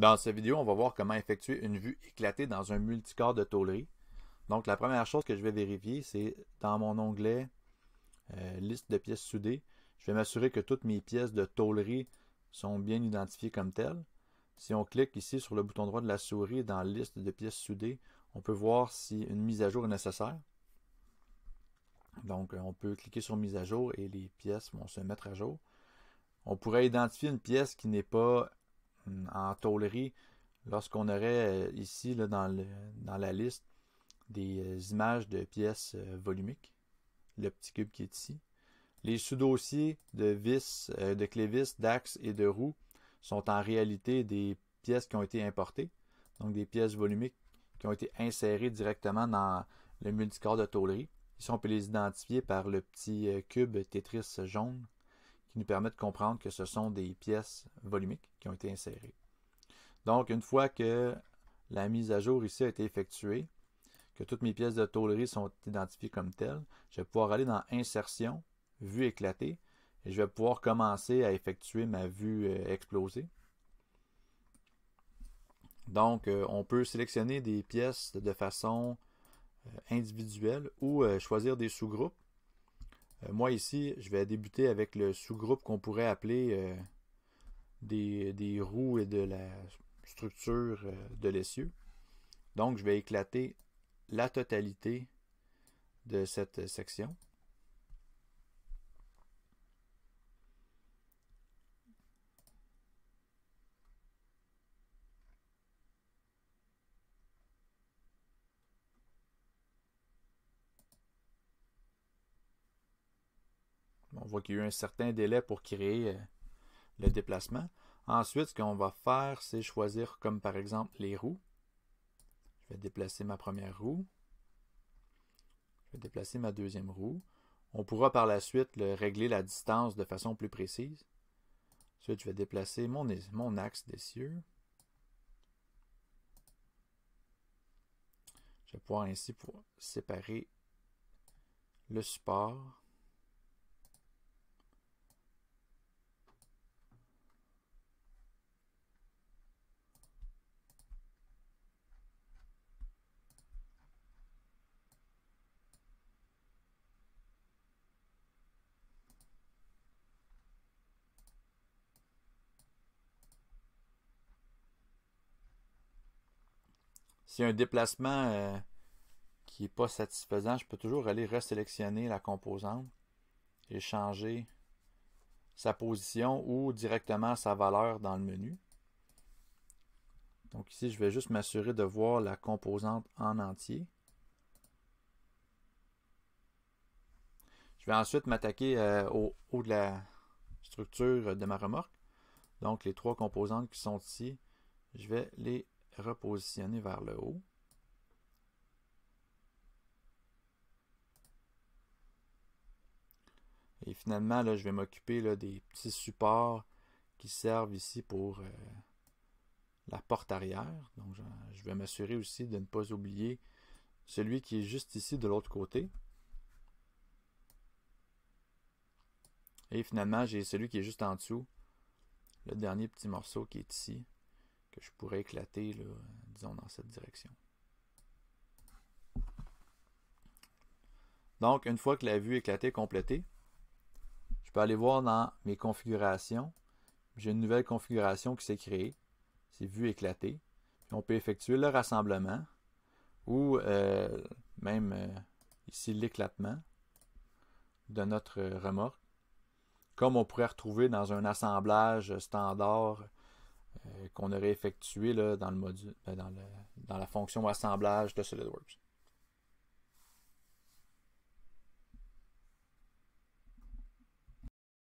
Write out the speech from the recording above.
Dans cette vidéo, on va voir comment effectuer une vue éclatée dans un multicorps de tôlerie. Donc, la première chose que je vais vérifier, c'est dans mon onglet euh, Liste de pièces soudées », je vais m'assurer que toutes mes pièces de tôlerie sont bien identifiées comme telles. Si on clique ici sur le bouton droit de la souris dans Liste de pièces soudées », on peut voir si une mise à jour est nécessaire. Donc, on peut cliquer sur Mise à jour et les pièces vont se mettre à jour. On pourrait identifier une pièce qui n'est pas en tôlerie, lorsqu'on aurait euh, ici dans, la liste des euh, images de pièces euh, volumiques, le petit cube qui est ici. Les sous-dossiers de vis, de clévis, d'axe et de roues sont en réalité des pièces qui ont été importées, donc des pièces volumiques qui ont été insérées directement dans le multicorps de tôlerie. Ici, on peut les identifier par le petit cube Tetris jaune qui nous permet de comprendre que ce sont des pièces volumiques qui ont été insérées. Donc, une fois que la mise à jour ici a été effectuée, que toutes mes pièces de tôlerie sont identifiées comme telles, je vais pouvoir aller dans Insertion, Vue éclatée, et je vais pouvoir commencer à effectuer ma vue euh, explosée. Donc, euh, on peut sélectionner des pièces de façon euh, individuelle ou choisir des sous-groupes. Euh, moi ici, je vais débuter avec le sous-groupe qu'on pourrait appeler euh, des, roues et de la structure euh, de l'essieu. Donc, je vais éclater la totalité de cette section. voit qu'il y a eu un certain délai pour créer euh, le déplacement. Ensuite, ce qu'on va faire, c'est choisir comme par exemple les roues. Je vais déplacer ma première roue. Je vais déplacer ma deuxième roue. On pourra par la suite le régler la distance de façon plus précise. Ensuite, je vais déplacer mon, mon axe d'essieu. Je vais pouvoir ainsi pour séparer le support S'il y a un déplacement euh, qui n'est pas satisfaisant, je peux toujours aller resélectionner la composante et changer sa position ou directement sa valeur dans le menu. Donc ici, je vais juste m'assurer de voir la composante en entier. Je vais ensuite m'attaquer euh, au haut de la structure de ma remorque. Donc les trois composantes qui sont ici, je vais les repositionner vers le haut. Et finalement, là, je vais m'occuper des petits supports qui servent ici pour euh, la porte arrière. Donc, je vais m'assurer aussi de ne pas oublier celui qui est juste ici de l'autre côté. Et finalement, j'ai celui qui est juste en dessous, le dernier petit morceau qui est ici que je pourrais éclater, disons, dans cette direction. Donc, une fois que la vue éclatée est complétée, je peux aller voir dans mes configurations. J'ai une nouvelle configuration qui s'est créée. C'est vue éclatée. on peut effectuer le rassemblement ou euh, même euh, ici l'éclatement de notre remorque, comme on pourrait retrouver dans un assemblage standard euh, qu'on aurait effectué dans, ben, dans la fonction assemblage de SolidWorks.